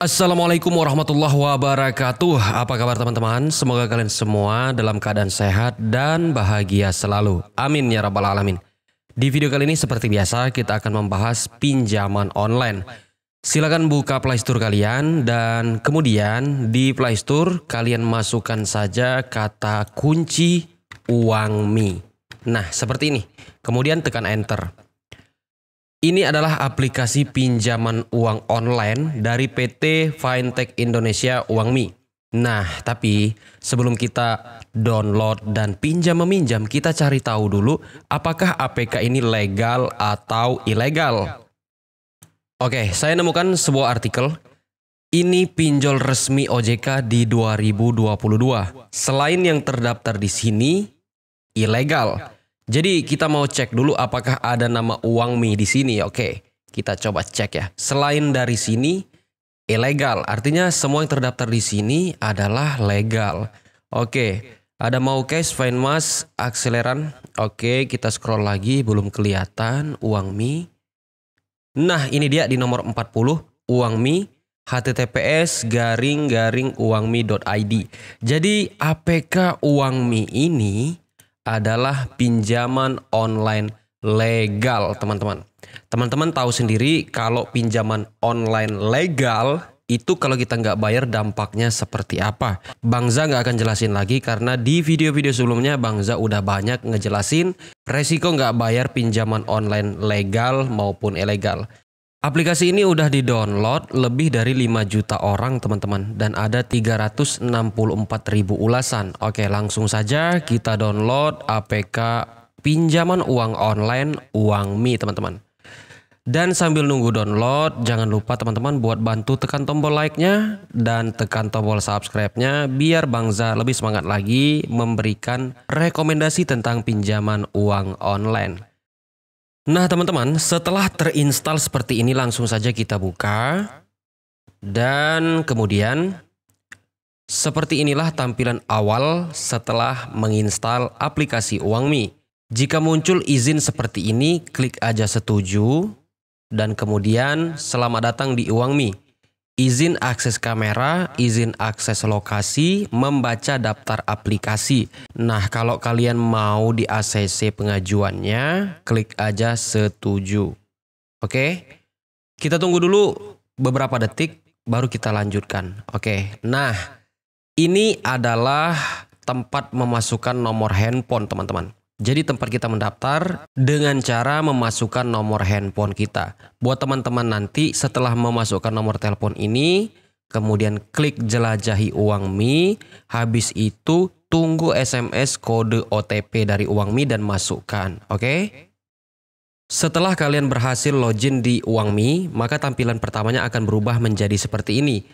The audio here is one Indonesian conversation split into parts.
Assalamualaikum warahmatullahi wabarakatuh. Apa kabar teman-teman? Semoga kalian semua dalam keadaan sehat dan bahagia selalu. Amin ya rabbal alamin. Di video kali ini seperti biasa kita akan membahas pinjaman online. Silakan buka Playstore kalian dan kemudian di Playstore kalian masukkan saja kata kunci uang Mi. Nah, seperti ini. Kemudian tekan enter. Ini adalah aplikasi pinjaman uang online dari PT Fintech Indonesia Uangmi. Nah, tapi sebelum kita download dan pinjam meminjam, kita cari tahu dulu apakah APK ini legal atau ilegal. Oke, saya nemukan sebuah artikel. Ini pinjol resmi OJK di 2022. Selain yang terdaftar di sini, ilegal. Jadi kita mau cek dulu apakah ada nama uang mi di sini. Oke, kita coba cek ya. Selain dari sini, ilegal. Artinya semua yang terdaftar di sini adalah legal. Oke, ada mau cash, find mas, akseleran. Oke, kita scroll lagi, belum kelihatan uang mi. Nah, ini dia di nomor 40, uang mi https garing garing uangmi.id. Jadi APK uangmi ini adalah pinjaman online legal, teman-teman. Teman-teman tahu sendiri kalau pinjaman online legal itu kalau kita nggak bayar dampaknya seperti apa. Bang Za nggak akan jelasin lagi karena di video-video sebelumnya Bang Za udah banyak ngejelasin resiko nggak bayar pinjaman online legal maupun ilegal. Aplikasi ini udah di-download lebih dari 5 juta orang teman-teman dan ada 364 ribu ulasan. Oke langsung saja kita download APK pinjaman uang online uang Mi teman-teman. Dan sambil nunggu download jangan lupa teman-teman buat bantu tekan tombol like-nya dan tekan tombol subscribe-nya biar Bangza lebih semangat lagi memberikan rekomendasi tentang pinjaman uang online. Nah teman-teman setelah terinstall seperti ini langsung saja kita buka. Dan kemudian seperti inilah tampilan awal setelah menginstal aplikasi Uangmi. Jika muncul izin seperti ini, klik aja setuju dan kemudian selamat datang di Uangmi izin akses kamera, izin akses lokasi, membaca daftar aplikasi. Nah, kalau kalian mau di ACC pengajuannya, klik aja setuju. Oke. Kita tunggu dulu beberapa detik baru kita lanjutkan. Oke. Nah, ini adalah tempat memasukkan nomor handphone, teman-teman. Jadi tempat kita mendaftar dengan cara memasukkan nomor handphone kita. Buat teman-teman nanti setelah memasukkan nomor telepon ini, kemudian klik jelajahi uang Mi, habis itu tunggu SMS kode OTP dari uang Mi dan masukkan, oke? Okay? Setelah kalian berhasil login di uang Mi, maka tampilan pertamanya akan berubah menjadi seperti ini.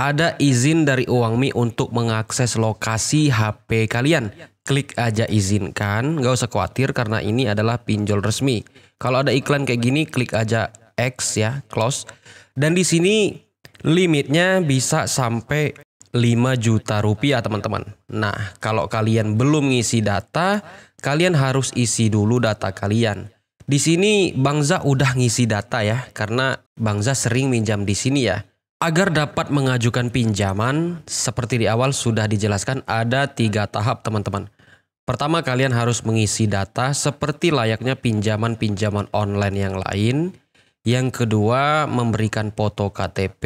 Ada izin dari Uangmi untuk mengakses lokasi HP kalian. Klik aja izinkan, nggak usah khawatir karena ini adalah pinjol resmi. Kalau ada iklan kayak gini, klik aja X ya, close. Dan di sini limitnya bisa sampai 5 juta rupiah teman-teman. Nah, kalau kalian belum ngisi data, kalian harus isi dulu data kalian. Di sini Bangza udah ngisi data ya, karena Bangza sering minjam di sini ya. Agar dapat mengajukan pinjaman, seperti di awal sudah dijelaskan ada tiga tahap teman-teman. Pertama kalian harus mengisi data seperti layaknya pinjaman-pinjaman online yang lain. Yang kedua memberikan foto KTP.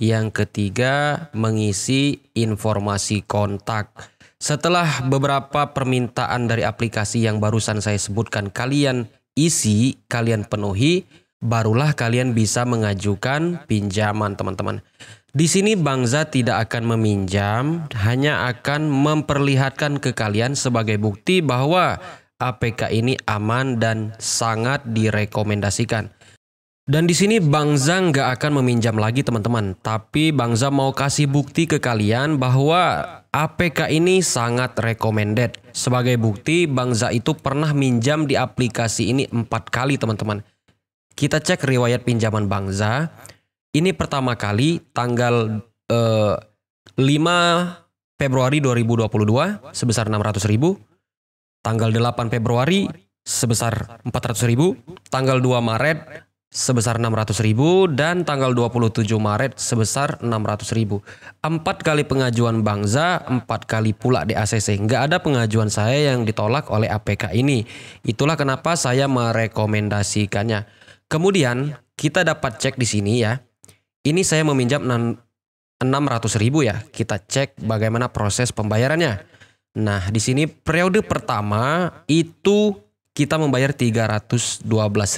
Yang ketiga mengisi informasi kontak. Setelah beberapa permintaan dari aplikasi yang barusan saya sebutkan kalian isi, kalian penuhi, barulah kalian bisa mengajukan pinjaman teman-teman. Di sini Bang Z tidak akan meminjam, hanya akan memperlihatkan ke kalian sebagai bukti bahwa APK ini aman dan sangat direkomendasikan. Dan di sini Bang Zang nggak akan meminjam lagi teman-teman, tapi Bang Zang mau kasih bukti ke kalian bahwa APK ini sangat recommended. Sebagai bukti Bang Zang itu pernah minjam di aplikasi ini empat kali teman-teman. Kita cek riwayat pinjaman Bangsa. Ini pertama kali tanggal eh, 5 Februari 2022 sebesar 600 ribu. Tanggal 8 Februari sebesar 400 ribu. Tanggal 2 Maret sebesar 600 ribu dan tanggal 27 Maret sebesar 600 ribu. Empat kali pengajuan Bangsa, empat kali pula di ACC. Nggak ada pengajuan saya yang ditolak oleh APK ini. Itulah kenapa saya merekomendasikannya. Kemudian kita dapat cek di sini ya. Ini saya meminjam 600 ribu ya. Kita cek bagaimana proses pembayarannya. Nah, di sini periode pertama itu kita membayar 312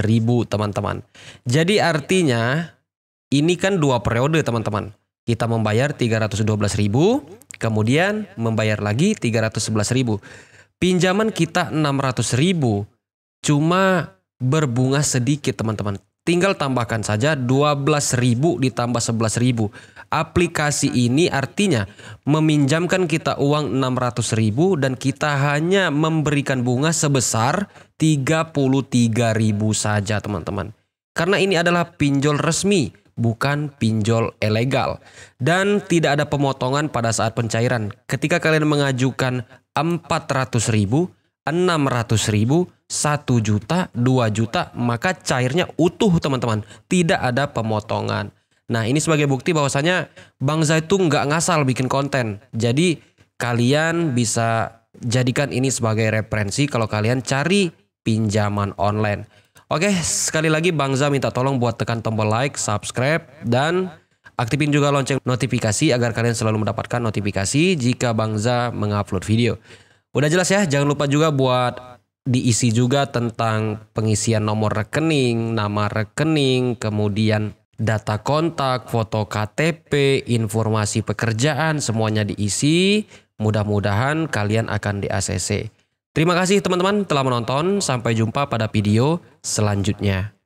ribu teman-teman. Jadi artinya ini kan dua periode teman-teman. Kita membayar 312 ribu, kemudian membayar lagi 311 ribu. Pinjaman kita 600 ribu, cuma berbunga sedikit teman-teman. Tinggal tambahkan saja 12.000 ditambah 11.000. Aplikasi ini artinya meminjamkan kita uang 600.000 dan kita hanya memberikan bunga sebesar 33.000 saja teman-teman. Karena ini adalah pinjol resmi, bukan pinjol ilegal. Dan tidak ada pemotongan pada saat pencairan. Ketika kalian mengajukan 400.000 600 ribu, 1 juta, 2 juta, maka cairnya utuh teman-teman. Tidak ada pemotongan. Nah ini sebagai bukti bahwasanya Bang itu nggak ngasal bikin konten. Jadi kalian bisa jadikan ini sebagai referensi kalau kalian cari pinjaman online. Oke, sekali lagi Bang Za minta tolong buat tekan tombol like, subscribe, dan aktifin juga lonceng notifikasi agar kalian selalu mendapatkan notifikasi jika Bang Za mengupload video. Udah jelas ya, jangan lupa juga buat diisi juga tentang pengisian nomor rekening, nama rekening, kemudian data kontak, foto KTP, informasi pekerjaan, semuanya diisi. Mudah-mudahan kalian akan di ACC. Terima kasih teman-teman telah menonton. Sampai jumpa pada video selanjutnya.